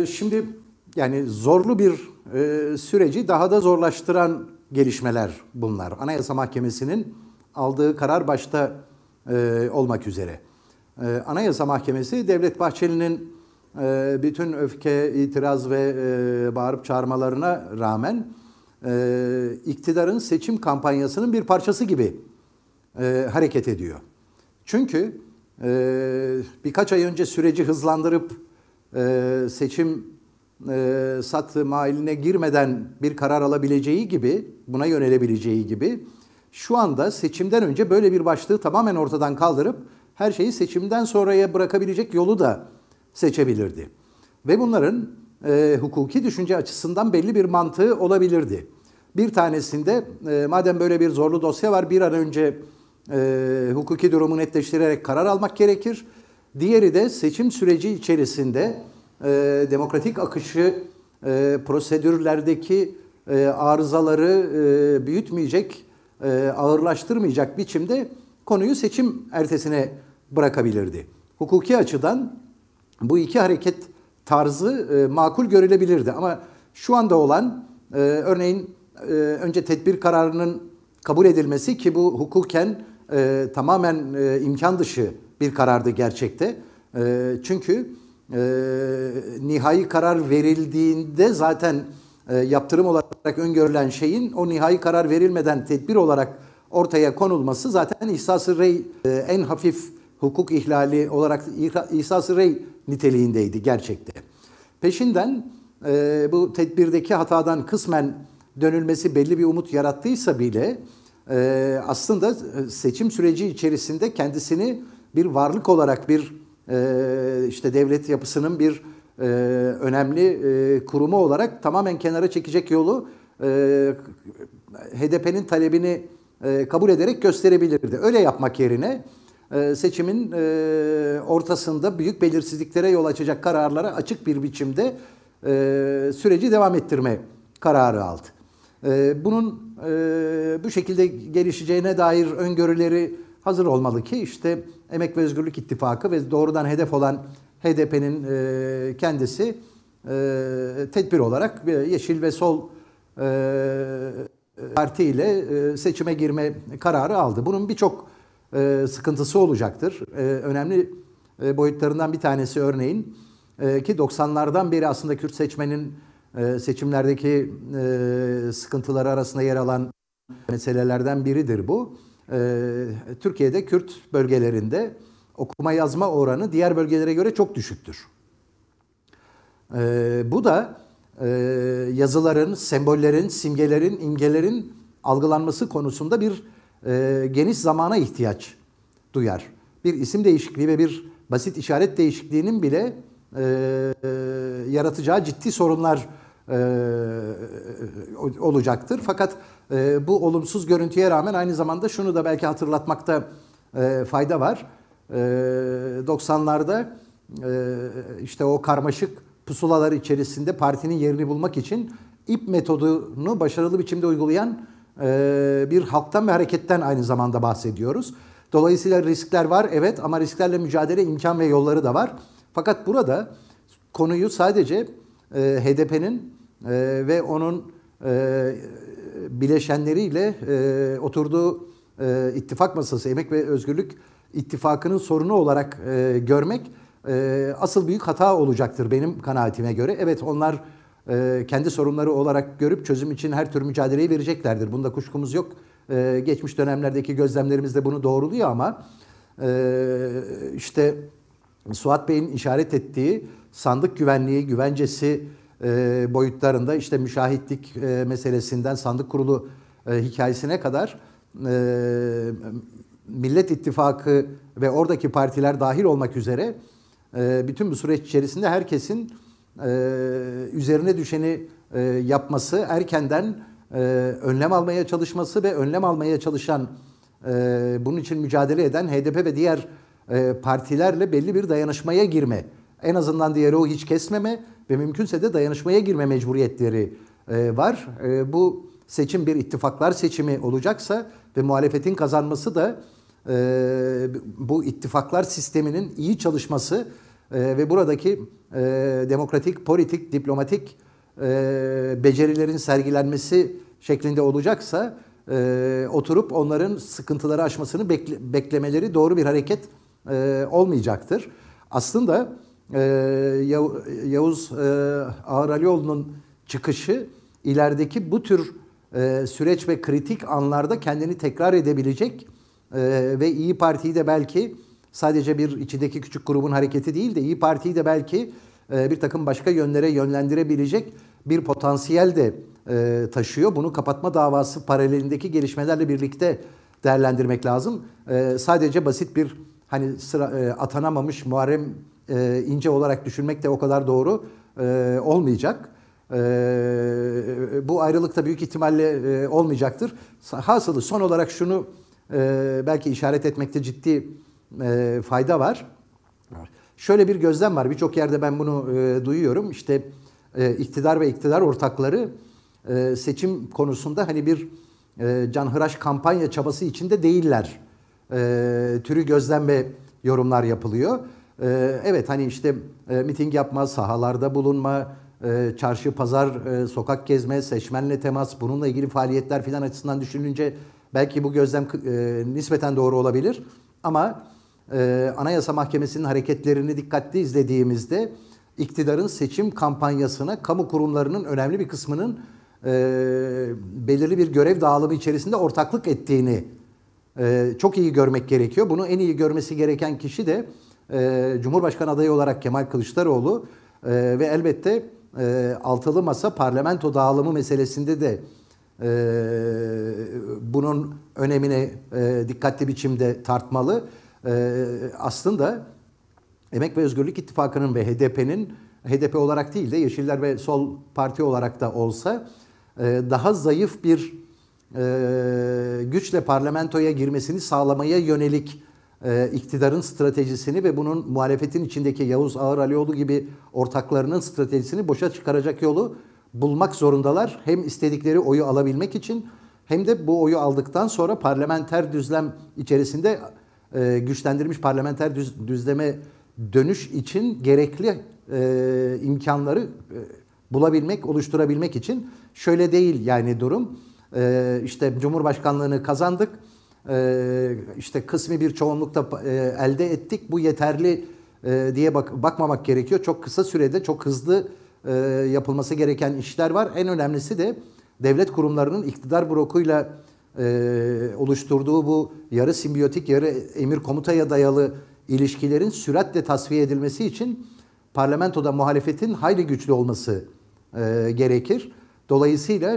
E, şimdi yani zorlu bir e, süreci daha da zorlaştıran gelişmeler bunlar. Anayasa Mahkemesi'nin aldığı karar başta e, olmak üzere. E, Anayasa Mahkemesi Devlet Bahçeli'nin e, bütün öfke, itiraz ve e, bağırıp çağırmalarına rağmen e, iktidarın seçim kampanyasının bir parçası gibi e, hareket ediyor. Çünkü e, birkaç ay önce süreci hızlandırıp e, seçim e, satı mailine girmeden bir karar alabileceği gibi, buna yönelebileceği gibi şu anda seçimden önce böyle bir başlığı tamamen ortadan kaldırıp her şeyi seçimden sonraya bırakabilecek yolu da seçebilirdi. Ve bunların e, hukuki düşünce açısından belli bir mantığı olabilirdi. Bir tanesinde e, madem böyle bir zorlu dosya var bir an önce e, hukuki durumu netleştirerek karar almak gerekir Diğeri de seçim süreci içerisinde e, demokratik akışı e, prosedürlerdeki e, arızaları e, büyütmeyecek, e, ağırlaştırmayacak biçimde konuyu seçim ertesine bırakabilirdi. Hukuki açıdan bu iki hareket tarzı e, makul görülebilirdi ama şu anda olan e, örneğin e, önce tedbir kararının kabul edilmesi ki bu hukuken e, tamamen e, imkan dışı bir karardı gerçekte. E, çünkü e, nihai karar verildiğinde zaten e, yaptırım olarak öngörülen şeyin o nihai karar verilmeden tedbir olarak ortaya konulması zaten ihsas-ı rey e, en hafif hukuk ihlali olarak ihsas-ı rey niteliğindeydi gerçekte. Peşinden e, bu tedbirdeki hatadan kısmen dönülmesi belli bir umut yarattıysa bile e, aslında e, seçim süreci içerisinde kendisini bir varlık olarak bir e, işte devlet yapısının bir e, önemli e, kurumu olarak tamamen kenara çekecek yolu e, HDP'nin talebini e, kabul ederek gösterebilirdi. Öyle yapmak yerine e, seçimin e, ortasında büyük belirsizliklere yol açacak kararlara açık bir biçimde e, süreci devam ettirme kararı aldı. E, bunun e, bu şekilde gelişeceğine dair öngörüleri hazır olmalı ki işte Emek ve Özgürlük İttifakı ve doğrudan hedef olan HDP'nin e, kendisi e, tedbir olarak Yeşil ve Sol e, Parti ile e, seçime girme kararı aldı. Bunun birçok e, sıkıntısı olacaktır. E, önemli e, boyutlarından bir tanesi örneğin e, ki 90'lardan beri aslında Kürt seçmenin e, seçimlerdeki e, sıkıntıları arasında yer alan meselelerden biridir bu. Ee, Türkiye'de Kürt bölgelerinde okuma yazma oranı diğer bölgelere göre çok düşüktür. Ee, bu da e, yazıların, sembollerin, simgelerin, imgelerin algılanması konusunda bir e, geniş zamana ihtiyaç duyar. Bir isim değişikliği ve bir basit işaret değişikliğinin bile e, yaratacağı ciddi sorunlar olacaktır. Fakat e, bu olumsuz görüntüye rağmen aynı zamanda şunu da belki hatırlatmakta e, fayda var. E, ee, 90'larda e, işte o karmaşık pusulalar içerisinde partinin yerini bulmak için ip metodunu başarılı biçimde uygulayan e, bir halktan ve hareketten aynı zamanda bahsediyoruz. Dolayısıyla riskler var evet ama risklerle mücadele imkan ve yolları da var. Fakat burada konuyu sadece e, HDP'nin e, ve onun e, bileşenleriyle e, oturduğu e, ittifak masası, emek ve özgürlük ittifakının sorunu olarak e, görmek e, asıl büyük hata olacaktır benim kanaatime göre. Evet onlar e, kendi sorunları olarak görüp çözüm için her tür mücadeleyi vereceklerdir. Bunda kuşkumuz yok. E, geçmiş dönemlerdeki gözlemlerimiz de bunu doğruluyor ama e, işte Suat Bey'in işaret ettiği sandık güvenliği, güvencesi, e, boyutlarında işte müşahitlik e, meselesinden sandık kurulu e, hikayesine kadar Millet İttifakı ve oradaki partiler dahil olmak üzere bütün bu süreç içerisinde herkesin üzerine düşeni yapması, erkenden önlem almaya çalışması ve önlem almaya çalışan, bunun için mücadele eden HDP ve diğer partilerle belli bir dayanışmaya girme en azından o hiç kesmeme ve mümkünse de dayanışmaya girme mecburiyetleri e, var. E, bu seçim bir ittifaklar seçimi olacaksa ve muhalefetin kazanması da e, bu ittifaklar sisteminin iyi çalışması e, ve buradaki e, demokratik, politik, diplomatik e, becerilerin sergilenmesi şeklinde olacaksa e, oturup onların sıkıntıları aşmasını bekle, beklemeleri doğru bir hareket e, olmayacaktır. Aslında ee, Yavuz e, çıkışı ilerideki bu tür e, süreç ve kritik anlarda kendini tekrar edebilecek e, ve İyi Parti'yi de belki sadece bir içindeki küçük grubun hareketi değil de İyi Parti'yi de belki e, bir takım başka yönlere yönlendirebilecek bir potansiyel de taşıyor. Bunu kapatma davası paralelindeki gelişmelerle birlikte değerlendirmek lazım. sadece basit bir hani sıra, atanamamış Muharrem e, ince olarak düşünmek de o kadar doğru e, olmayacak. E, bu ayrılık da büyük ihtimalle e, olmayacaktır. Hasılı son olarak şunu e, belki işaret etmekte ciddi e, fayda var. Şöyle bir gözlem var. Birçok yerde ben bunu e, duyuyorum. İşte e, iktidar ve iktidar ortakları e, seçim konusunda hani bir e, canhıraş kampanya çabası içinde değiller. E, türü gözlem ve yorumlar yapılıyor. Ee, evet hani işte e, miting yapma, sahalarda bulunma, e, çarşı, pazar, e, sokak gezme, seçmenle temas, bununla ilgili faaliyetler filan açısından düşününce belki bu gözlem nispeten doğru olabilir. Ama Anayasa Mahkemesi'nin hareketlerini dikkatli izlediğimizde iktidarın seçim kampanyasına kamu kurumlarının önemli bir kısmının belirli bir görev dağılımı içerisinde ortaklık ettiğini çok iyi görmek gerekiyor. Bunu en iyi görmesi gereken kişi de e, Cumhurbaşkanı adayı olarak Kemal Kılıçdaroğlu e, ve elbette e, altılı masa parlamento dağılımı meselesinde de e, bunun önemine e, dikkatli biçimde tartmalı. E, aslında Emek ve Özgürlük İttifakı'nın ve HDP'nin HDP olarak değil de Yeşiller ve Sol Parti olarak da olsa e, daha zayıf bir e, güçle parlamentoya girmesini sağlamaya yönelik e, iktidarın stratejisini ve bunun muhalefetin içindeki Yavuz Ağır Alioğlu gibi ortaklarının stratejisini boşa çıkaracak yolu bulmak zorundalar. Hem istedikleri oyu alabilmek için hem de bu oyu aldıktan sonra parlamenter düzlem içerisinde e, güçlendirilmiş parlamenter düzleme dönüş için gerekli e, imkanları e, bulabilmek, oluşturabilmek için şöyle değil yani durum. E, işte Cumhurbaşkanlığını kazandık ee, işte kısmi bir çoğunlukta e, elde ettik. Bu yeterli e, diye bak bakmamak gerekiyor. Çok kısa sürede çok hızlı e, yapılması gereken işler var. En önemlisi de devlet kurumlarının iktidar brokuyla oluşturduğu bu yarı simbiyotik yarı emir komutaya dayalı ilişkilerin süratle tasfiye edilmesi için parlamentoda muhalefetin hayli güçlü olması gerekir. Dolayısıyla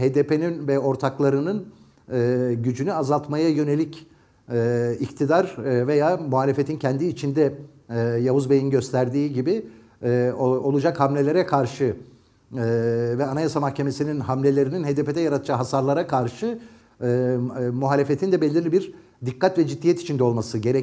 HDP'nin ve ortaklarının e, gücünü azaltmaya yönelik e, iktidar e, veya muhalefetin kendi içinde e, Yavuz Bey'in gösterdiği gibi e, olacak hamlelere karşı e, ve Anayasa Mahkemesi'nin hamlelerinin HDP'de yaratacağı hasarlara karşı e, e, muhalefetin de belirli bir dikkat ve ciddiyet içinde olması gerekir.